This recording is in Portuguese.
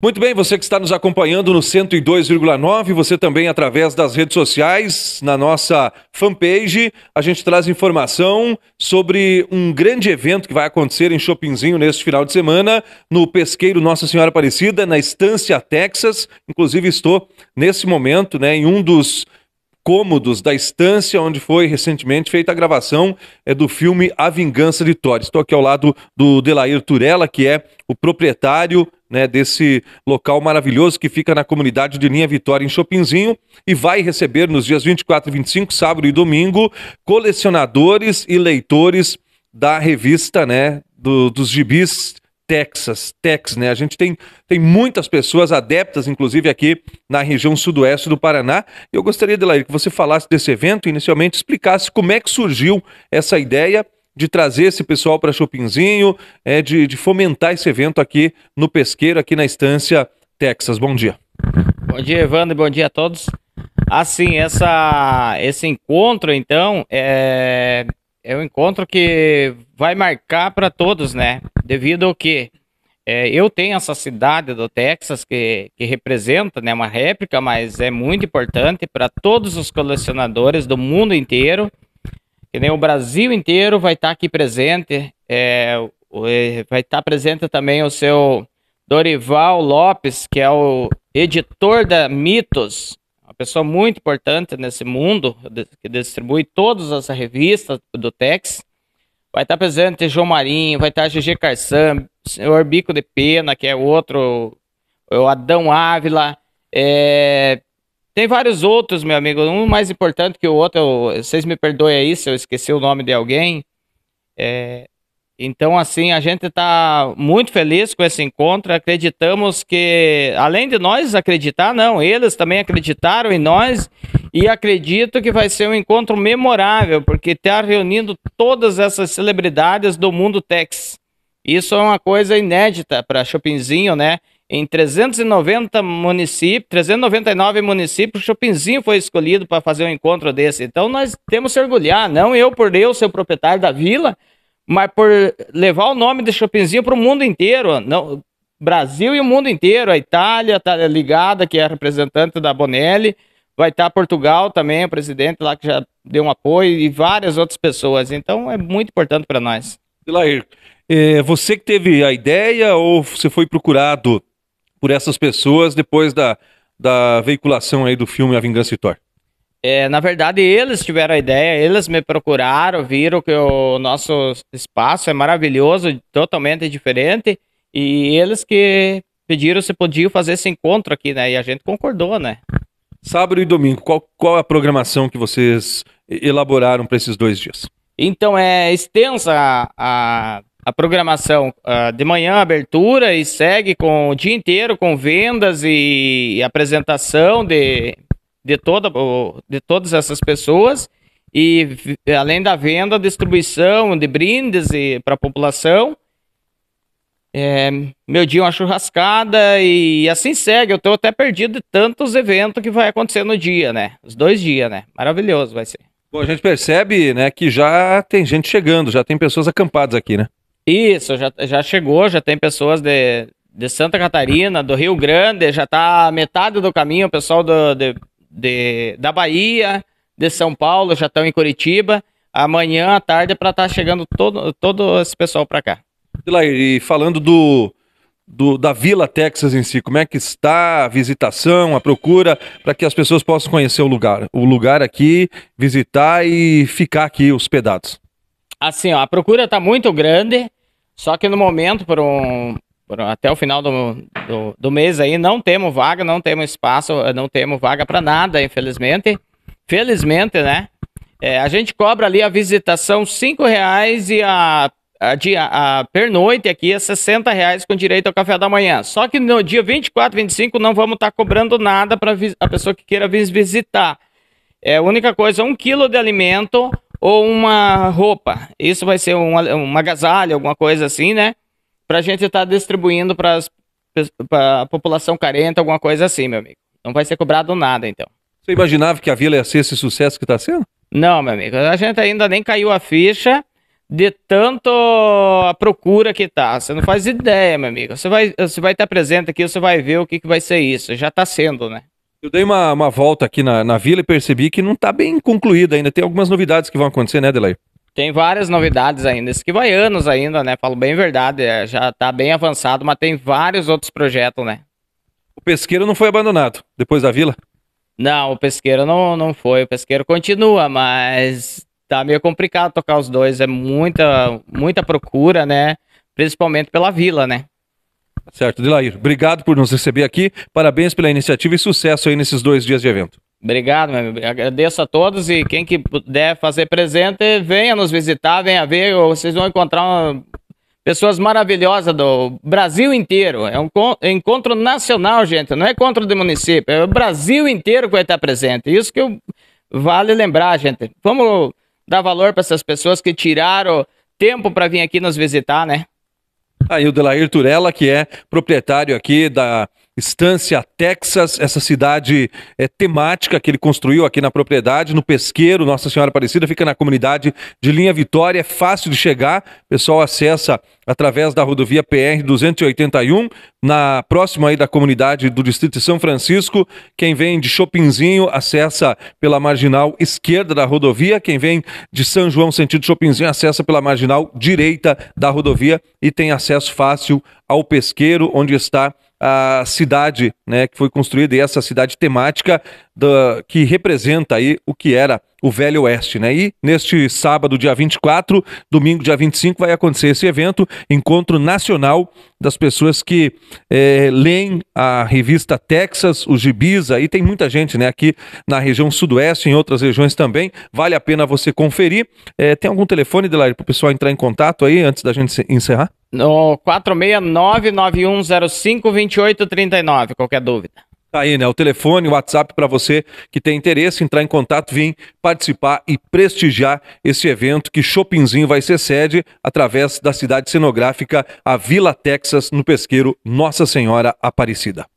Muito bem, você que está nos acompanhando no 102,9, você também através das redes sociais, na nossa fanpage, a gente traz informação sobre um grande evento que vai acontecer em Shoppingzinho neste final de semana, no Pesqueiro Nossa Senhora Aparecida, na Estância Texas. Inclusive estou nesse momento, né, em um dos cômodos da estância onde foi recentemente feita a gravação é, do filme A Vingança de Thor. Estou aqui ao lado do Delair Turella, que é o proprietário né, desse local maravilhoso que fica na comunidade de Linha Vitória, em Chopinzinho, e vai receber nos dias 24 e 25, sábado e domingo, colecionadores e leitores da revista né, do, dos gibis Texas, Tex, né? A gente tem, tem muitas pessoas adeptas, inclusive aqui na região sudoeste do Paraná. Eu gostaria, Delair, que você falasse desse evento, inicialmente explicasse como é que surgiu essa ideia de trazer esse pessoal para Chopinzinho, é, de, de fomentar esse evento aqui no Pesqueiro, aqui na Estância Texas. Bom dia. Bom dia, Evandro, bom dia a todos. Assim, essa, esse encontro, então, é, é um encontro que vai marcar para todos, né? Devido ao que é, eu tenho essa cidade do Texas que, que representa, né, uma réplica, mas é muito importante para todos os colecionadores do mundo inteiro que nem O Brasil inteiro vai estar tá aqui presente. É, vai estar tá presente também o seu Dorival Lopes, que é o editor da Mitos, uma pessoa muito importante nesse mundo, que distribui todas as revistas do Tex. Vai estar tá presente João Marinho, vai estar tá GG Carçan, senhor Bico de Pena, que é outro, o Adão Ávila, é, tem vários outros, meu amigo. Um mais importante que o outro. vocês me perdoem aí se eu esqueci o nome de alguém. É, então, assim, a gente está muito feliz com esse encontro. Acreditamos que, além de nós acreditar, não, eles também acreditaram em nós. E acredito que vai ser um encontro memorável, porque está reunindo todas essas celebridades do mundo Tex. Isso é uma coisa inédita para Shoppingzinho, né? em 390 municípios, 399 municípios, Chopinzinho foi escolhido para fazer um encontro desse. Então nós temos que orgulhar, não eu por eu ser o proprietário da vila, mas por levar o nome de Chopinzinho para o mundo inteiro, não, Brasil e o mundo inteiro. A Itália está ligada, que é representante da Bonelli, vai estar tá Portugal também, o presidente lá que já deu um apoio e várias outras pessoas. Então é muito importante para nós. E lá, é, você que teve a ideia ou você foi procurado por essas pessoas depois da, da veiculação aí do filme A Vingança de Thor? É, na verdade, eles tiveram a ideia, eles me procuraram, viram que o nosso espaço é maravilhoso, totalmente diferente, e eles que pediram se podiam fazer esse encontro aqui, né? E a gente concordou, né? Sábado e domingo, qual, qual a programação que vocês elaboraram para esses dois dias? Então, é extensa a a programação uh, de manhã, abertura, e segue com o dia inteiro com vendas e, apresentação de, de, toda, de todas essas pessoas. E além da venda, distribuição de brindes para a população. É, meu dia é uma churrascada e assim segue. Eu tô até perdido de tantos eventos que vai acontecer no dia, né? Os dois dias, né? Maravilhoso vai ser. Bom, a gente percebe, né, que já tem gente chegando, já tem pessoas acampadas aqui, né? Isso, já, já chegou, já tem pessoas de, de Santa Catarina, do Rio Grande, já está metade do caminho, o pessoal do, de, de, da Bahia, de São Paulo, já estão em Curitiba. Amanhã à tarde é para estar tá chegando todo, todo esse pessoal para cá. E falando do, do, da Vila Texas em si, como é que está a visitação, a procura, para que as pessoas possam conhecer o lugar, o lugar aqui, visitar e ficar aqui hospedados? Assim, ó, a procura está muito grande. Só que no momento, por um, por, até o final do, do, do, mês aí, não temos vaga, não temos espaço, eh, não temos vaga para nada, infelizmente. Felizmente, né? É, a gente cobra ali a visitação R$ reais e a a, dia, a pernoite aqui é 60 reais com direito ao café da manhã. Só que no dia 24, 25 não vamos estar tá cobrando nada para a pessoa que queira visitar. É a única coisa, um quilo de alimento ou uma roupa. Isso vai ser uma uma agasalho, alguma coisa assim, né? Pra gente estar tá distribuindo para a população carente, alguma coisa assim, meu amigo. Não vai ser cobrado nada, então. Você imaginava que a vila ia ser esse sucesso que está sendo? Não, meu amigo. A gente ainda nem caiu a ficha de tanto a procura que tá. Você não faz ideia, meu amigo. Você vai, você vai estar presente aqui, você vai ver o que, que vai ser isso. Já está sendo, né? Eu dei uma, uma volta aqui na, na vila e percebi que não está bem concluída ainda. Tem algumas novidades que vão acontecer, né, Delair? Tem várias novidades ainda. Esse que vai anos ainda, né? Falo bem verdade, é, já está bem avançado, mas tem vários outros projetos, né? O pesqueiro não foi abandonado depois da vila? Não, o pesqueiro não, não foi. O pesqueiro continua, mas tá meio complicado tocar os dois. É muita, muita procura, né? Principalmente pela vila, né? Certo, Delair, obrigado por nos receber aqui. Parabéns pela iniciativa e sucesso aí nesses dois dias de evento. Obrigado, meu amigo. Agradeço a todos e quem que puder fazer presente, venha nos visitar, venha ver. Vocês vão encontrar uma... pessoas maravilhosas do Brasil inteiro. É um é encontro nacional, gente. Não é encontro de município. É o Brasil inteiro que vai estar presente. Isso que eu... vale lembrar, gente. Vamos dar valor para essas pessoas que tiraram tempo para vir aqui nos visitar, né? Aí ah, o Delair Turella, que é proprietário aqui da Estância, Texas, essa cidade é, temática que ele construiu aqui na propriedade, no Pesqueiro, Nossa Senhora Aparecida, fica na comunidade de Linha Vitória, é fácil de chegar, o pessoal acessa através da rodovia PR 281, na próxima aí da comunidade do Distrito de São Francisco, quem vem de Chopinzinho acessa pela marginal esquerda da rodovia, quem vem de São João sentido Chopinzinho acessa pela marginal direita da rodovia e tem acesso fácil ao Pesqueiro, onde está a cidade né, que foi construída e essa cidade temática da, que representa aí o que era o Velho Oeste. Né? E neste sábado, dia 24, domingo, dia 25, vai acontecer esse evento, Encontro Nacional das pessoas que é, leem a revista Texas, os gibis, e tem muita gente né, aqui na região sudoeste, em outras regiões também, vale a pena você conferir. É, tem algum telefone, Delair, para o pessoal entrar em contato aí antes da gente encerrar? no 469-9105-2839, qualquer dúvida. Tá aí, né? O telefone, o WhatsApp para você que tem interesse, entrar em contato, vir participar e prestigiar esse evento que Shoppingzinho vai ser sede através da cidade cenográfica, a Vila Texas, no pesqueiro Nossa Senhora Aparecida.